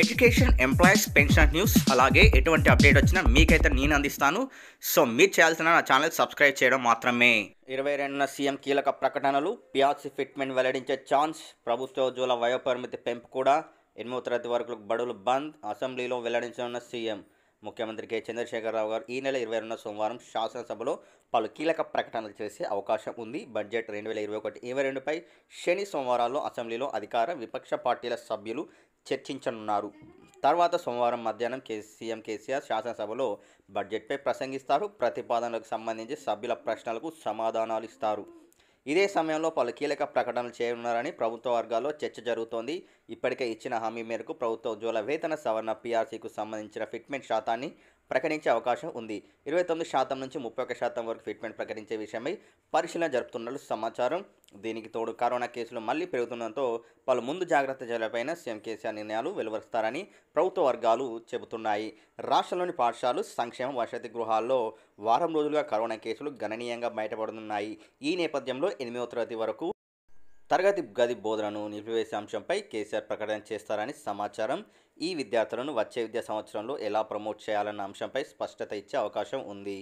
education employees pension news అలాగే ఎటువంటి update వచ్చినా మీకైతే నేను అందిస్తాను సో మీరు చేయాల్సిన నా ఛానల్ సబ్స్క్రైబ్ చేయడం మాత్రమే ఇరవై రెండున సీఎం కీలక ప్రకటనలు పిఆర్సీ ఫిట్మెంట్ వెల్లడించే ఛాన్స్ ప్రభుత్వ ఉద్యోగుల వయోపరిమితి పెంపు కూడా ఎనిమిదో తరగతి వరకు బడులు బంద్ అసెంబ్లీలో వెల్లడించనున్న సీఎం ముఖ్యమంత్రి కె చంద్రశేఖరరావు గారు ఈ నెల ఇరవై రెండున సోమవారం శాసనసభలో పలు కీలక ప్రకటనలు చేసే అవకాశం ఉంది బడ్జెట్ రెండు వేల ఇరవై ఒకటి ఇరవై రెండుపై శని సోమవారాల్లో అసెంబ్లీలో అధికార విపక్ష పార్టీల సభ్యులు చర్చించనున్నారు తర్వాత సోమవారం మధ్యాహ్నం కే సీఎం కేసీఆర్ శాసనసభలో బడ్జెట్పై ప్రసంగిస్తారు ప్రతిపాదనలకు సంబంధించి సభ్యుల ప్రశ్నలకు సమాధానాలు ఇస్తారు ఇదే సమయంలో పలు కీలక ప్రకటనలు చేయనున్నారని ప్రభుత్వ వర్గాల్లో చర్చ జరుగుతోంది ఇప్పటికే ఇచ్చిన హామీ మేరకు ప్రభుత్వ ఉద్యోగుల వేతన సవరణ పీఆర్సీకు సంబంధించిన ఫిట్మెంట్ శాతాన్ని ప్రకటించే అవకాశం ఉంది ఇరవై తొమ్మిది శాతం నుంచి ముప్పై ఒక శాతం వరకు ఫిట్మెంట్ ప్రకటించే విషయమై పరిశీలన జరుపుతున్నట్లు సమాచారం దీనికి తోడు కరోనా కేసులు మళ్లీ పెరుగుతుండటంతో పలు ముందు జాగ్రత్త చర్యలపైన సీఎం కేసీఆర్ నిర్ణయాలు వెలువరుస్తారని ప్రభుత్వ వర్గాలు చెబుతున్నాయి రాష్ట్రంలోని పాఠశాలలు సంక్షేమ వసతి గృహాల్లో వారం రోజులుగా కరోనా కేసులు గణనీయంగా బయటపడుతున్నాయి ఈ నేపథ్యంలో ఎనిమిదవ తరగతి వరకు తరగతి గది బోధనను నిలిపివేసే అంశంపై కేసీఆర్ ప్రకటన చేస్తారని సమాచారం ఈ విద్యార్థులను వచ్చే విద్యా సంవత్సరంలో ఎలా ప్రమోట్ చేయాలన్న అంశంపై స్పష్టత ఇచ్చే అవకాశం ఉంది